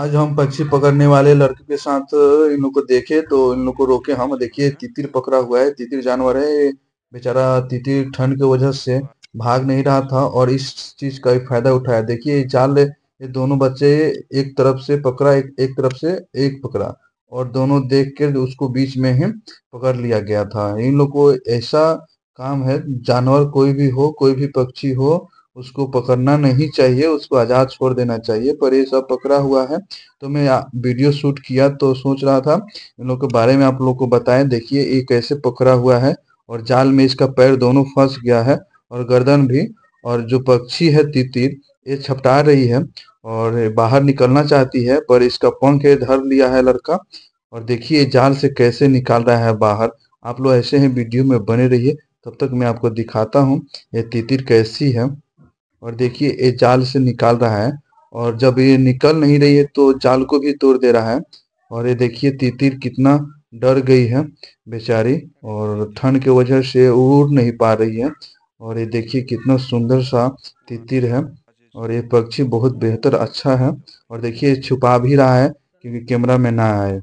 आज हम पक्षी पकड़ने वाले लड़के के साथ इन लोग को देखे तो इन लोग को रोके हम देखिए तितिर पकड़ा हुआ है तितिर जानवर है बेचारा तितिर ठंड के वजह से भाग नहीं रहा था और इस चीज का फायदा उठाया देखिए चाल ये दोनों बच्चे एक तरफ से पकड़ा एक, एक तरफ से एक पकड़ा और दोनों देख कर उसको बीच में ही पकड़ लिया गया था इन लोग को ऐसा काम है जानवर कोई भी हो कोई भी पक्षी हो उसको पकड़ना नहीं चाहिए उसको आज़ाद छोड़ देना चाहिए पर ये सब पकड़ा हुआ है तो मैं वीडियो शूट किया तो सोच रहा था इन लोग के बारे में आप लोग को बताएं देखिए ये कैसे पकड़ा हुआ है और जाल में इसका पैर दोनों फंस गया है और गर्दन भी और जो पक्षी है तितिर ये छपटा रही है और बाहर निकलना चाहती है पर इसका पंख धर लिया है लड़का और देखिए जाल से कैसे निकाल रहा है बाहर आप लोग ऐसे ही वीडियो में बने रहिए तब तक मैं आपको दिखाता हूँ ये तितिर कैसी है और देखिए ये जाल से निकाल रहा है और जब ये निकल नहीं रही है तो जाल को भी तोड़ दे रहा है और ये देखिए तितिर कितना डर गई है बेचारी और ठंड के वजह से उड़ नहीं पा रही है और ये देखिए कितना सुंदर सा तितिर है और ये पक्षी बहुत बेहतर अच्छा है और देखिए छुपा भी रहा है क्योंकि कैमरा में ना आए